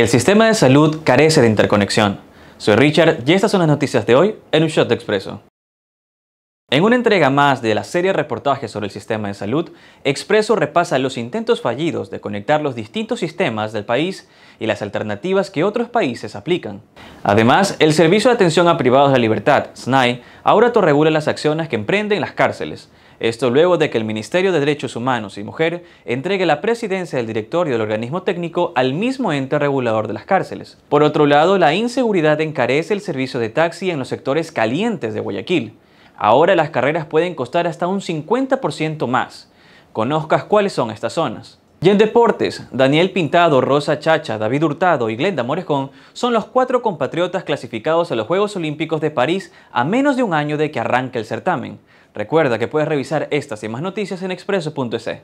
El sistema de salud carece de interconexión. Soy Richard y estas son las noticias de hoy en un shot expreso. En una entrega más de la serie de reportajes sobre el sistema de salud, Expreso repasa los intentos fallidos de conectar los distintos sistemas del país y las alternativas que otros países aplican. Además, el Servicio de Atención a Privados de la Libertad, SNAI, ahora autorregula las acciones que emprenden las cárceles. Esto luego de que el Ministerio de Derechos Humanos y Mujer entregue la presidencia del directorio del organismo técnico al mismo ente regulador de las cárceles. Por otro lado, la inseguridad encarece el servicio de taxi en los sectores calientes de Guayaquil. Ahora las carreras pueden costar hasta un 50% más. Conozcas cuáles son estas zonas. Y en deportes, Daniel Pintado, Rosa Chacha, David Hurtado y Glenda Morejón son los cuatro compatriotas clasificados a los Juegos Olímpicos de París a menos de un año de que arranque el certamen. Recuerda que puedes revisar estas y más noticias en expreso.es.